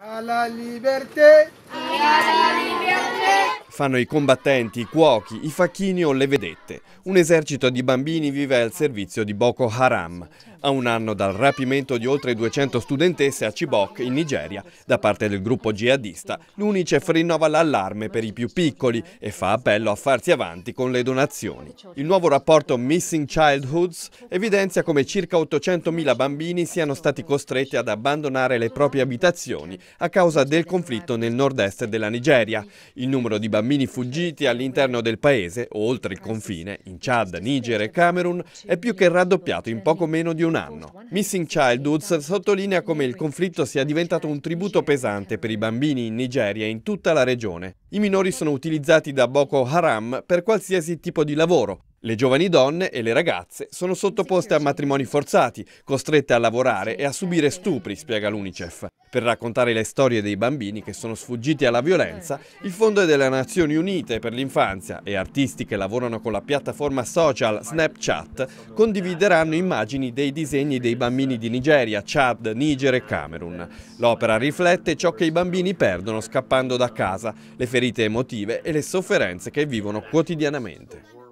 A la libertad. A Fanno i combattenti, i cuochi, i facchini o le vedette. Un esercito di bambini vive al servizio di Boko Haram, a un anno dal rapimento di oltre 200 studentesse a Chibok, in Nigeria, da parte del gruppo jihadista. L'Unicef rinnova l'allarme per i più piccoli e fa appello a farsi avanti con le donazioni. Il nuovo rapporto Missing Childhoods evidenzia come circa 800.000 bambini siano stati costretti ad abbandonare le proprie abitazioni a causa del conflitto nel nord-est della Nigeria. Il numero di bambini bambini fuggiti all'interno del paese o oltre il confine, in Chad, Niger e Camerun, è più che raddoppiato in poco meno di un anno. Missing Childhoods sottolinea come il conflitto sia diventato un tributo pesante per i bambini in Nigeria e in tutta la regione. I minori sono utilizzati da Boko Haram per qualsiasi tipo di lavoro, le giovani donne e le ragazze sono sottoposte a matrimoni forzati, costrette a lavorare e a subire stupri, spiega l'UNICEF. Per raccontare le storie dei bambini che sono sfuggiti alla violenza, eh. il Fondo delle Nazioni Unite per l'Infanzia e artisti che lavorano con la piattaforma social Snapchat condivideranno immagini dei disegni dei bambini di Nigeria, Chad, Niger e Camerun. L'opera riflette ciò che i bambini perdono scappando da casa, le ferite emotive e le sofferenze che vivono quotidianamente.